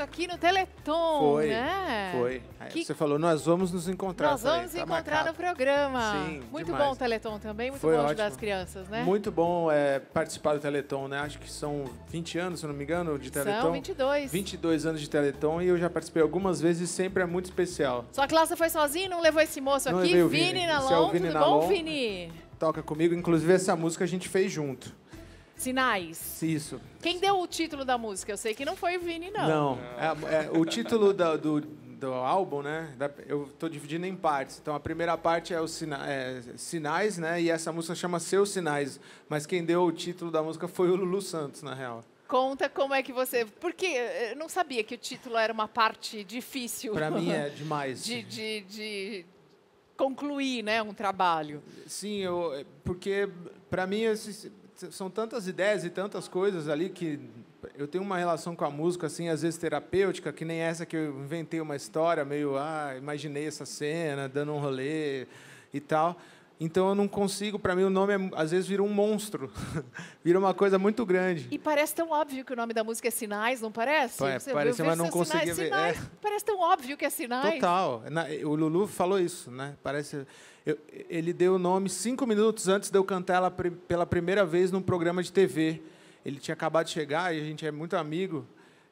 Aqui no Teleton, foi, né? Foi. Que... Você falou, nós vamos nos encontrar. Nós vamos falei, tá encontrar marcado. no programa. Sim, muito demais. bom o Teleton também, muito foi bom ajudar ótimo. as crianças, né? Muito bom é, participar do Teleton, né? Acho que são 20 anos, se não me engano, de Teleton. São 22. 22 anos de Teleton e eu já participei algumas vezes e sempre é muito especial. Sua classe foi sozinha, não levou esse moço não aqui? Vini, Vini é Nalon, é Vini tudo Nalon, bom, Vini? Toca comigo, inclusive essa música a gente fez junto. Sinais. Isso. Quem deu o título da música? Eu sei que não foi o Vini, não. Não. É, é, o título do, do álbum, né? eu tô dividindo em partes. Então a primeira parte é os sina é, sinais, né? E essa música chama Seus Sinais. Mas quem deu o título da música foi o Lulu Santos, na real. Conta como é que você. Porque eu não sabia que o título era uma parte difícil. Para mim é demais. de, de, de concluir, né, um trabalho. Sim, eu, porque para mim esse, são tantas ideias e tantas coisas ali que eu tenho uma relação com a música assim, às vezes terapêutica, que nem essa que eu inventei uma história meio, ah, imaginei essa cena, dando um rolê e tal. Então eu não consigo, para mim o nome é, às vezes vira um monstro, vira uma coisa muito grande. E parece tão óbvio que o nome da música é Sinais, não parece? Pa Você, parece, mas não é conseguia ver. É. Parece tão óbvio que é Sinais. Total. o Lulu falou isso, né? Parece. Eu, ele deu o nome cinco minutos antes de eu cantar ela pela primeira vez num programa de TV. Ele tinha acabado de chegar e a gente é muito amigo.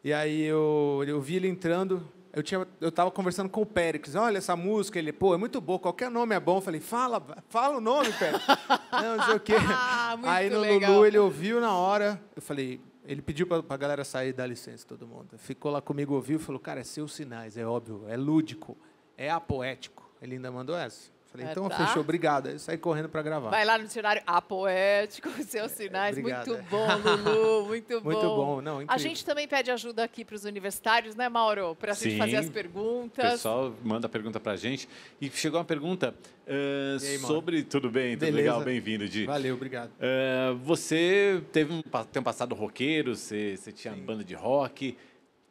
E aí eu, eu vi ele entrando eu tinha, eu estava conversando com o Péricles. Olha essa música, ele, pô, é muito boa, qualquer nome é bom. Eu falei, fala, fala o nome, Péricles. não, não sei o quê. Ah, Aí no legal. Lulu ele ouviu na hora, eu falei, ele pediu para a galera sair e dar licença, todo mundo. Ficou lá comigo, ouviu, falou, cara, é seus sinais, é óbvio, é lúdico, é apoético. Ele ainda mandou essa. Falei, é, então tá. fechou, obrigado. Aí saí correndo para gravar. Vai lá no dicionário apoético, seus é, sinais. É, muito bom, Lulu, muito bom. Muito bom, não, incrível. A gente também pede ajuda aqui para os universitários, né, Mauro? Para a gente fazer as perguntas. O pessoal manda pergunta para a gente. E chegou uma pergunta uh, aí, sobre... Tudo bem, tudo Beleza. legal, bem-vindo, Di. Valeu, obrigado. Uh, você teve um, tem um passado roqueiro, você, você tinha Sim. banda de rock.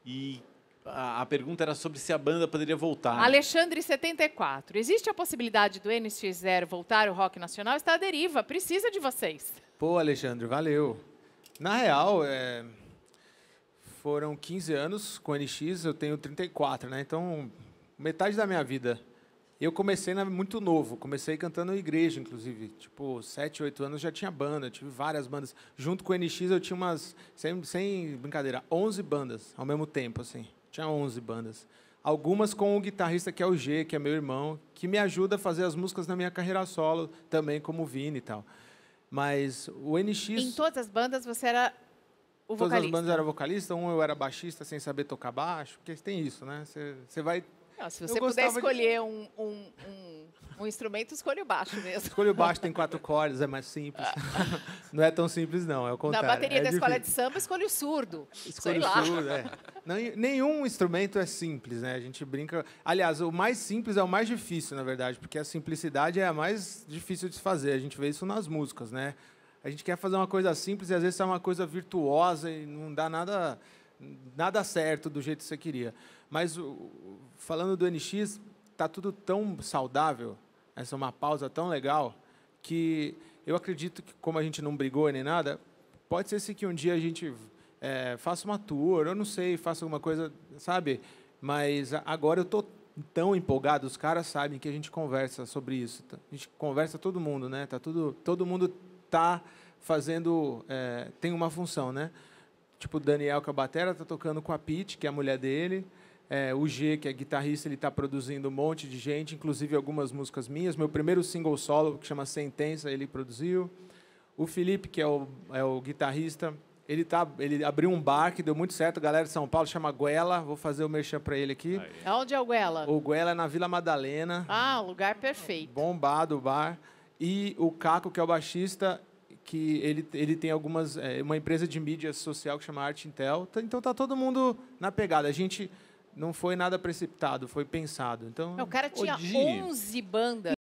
E a, pergunta era sobre se a banda poderia voltar. Alexandre 74. Existe a possibilidade do NX0 voltar o rock nacional? Está à deriva, precisa de vocês. Pô, Alexandre, valeu. Na real, é... foram 15 anos com o NX, eu tenho 34, né? Então, metade da minha vida. Eu comecei muito novo, comecei cantando igreja, inclusive. Tipo, 7, 8 anos já tinha banda, tive várias bandas. Junto com o NX eu tinha umas, sem, sem brincadeira, 11 bandas ao mesmo tempo, assim. Tinha 11 bandas. Algumas com o guitarrista que é o G, que é meu irmão, que me ajuda a fazer as músicas na minha carreira solo, também como o Vini e tal. Mas o NX. Em todas as bandas você era o vocalista? Todas as bandas era vocalista, um eu era baixista sem saber tocar baixo, porque tem isso, né? Você vai. Não, se você puder escolher de... um, um, um um instrumento escolhe o baixo mesmo. Escolhe o baixo, tem quatro cordas, é mais simples. não é tão simples, não, é o contrário. Na bateria é da difícil. escola de samba, escolhe o surdo. Escolhe o surdo, é. nenhum instrumento é simples, né? A gente brinca... Aliás, o mais simples é o mais difícil, na verdade, porque a simplicidade é a mais difícil de se fazer. A gente vê isso nas músicas, né? A gente quer fazer uma coisa simples e às vezes é uma coisa virtuosa e não dá nada nada certo do jeito que você queria. Mas falando do NX, tá tudo tão saudável essa é uma pausa tão legal que eu acredito que, como a gente não brigou nem nada, pode ser que um dia a gente é, faça uma tour, eu não sei, faça alguma coisa, sabe? Mas agora eu tô tão empolgado, os caras sabem que a gente conversa sobre isso. Tá? A gente conversa todo mundo, né? Tá tudo, todo mundo tá fazendo, é, tem uma função, né? Tipo, é o Daniel Cabatera tá tocando com a Pete, que é a mulher dele. É, o G, que é guitarrista, ele está produzindo um monte de gente, inclusive algumas músicas minhas. Meu primeiro single solo, que chama Sentença, ele produziu. O Felipe, que é o, é o guitarrista, ele, tá, ele abriu um bar que deu muito certo. A galera de São Paulo chama Guela. Vou fazer o merchan para ele aqui. Aí. Onde é o Guela? O Guela é na Vila Madalena. Ah, lugar perfeito. Bombado o bar. E o Caco, que é o baixista, que ele, ele tem algumas... É, uma empresa de mídia social que chama Arte Intel. Então tá todo mundo na pegada. A gente não foi nada precipitado, foi pensado. Então, o cara tinha odiei. 11 bandas.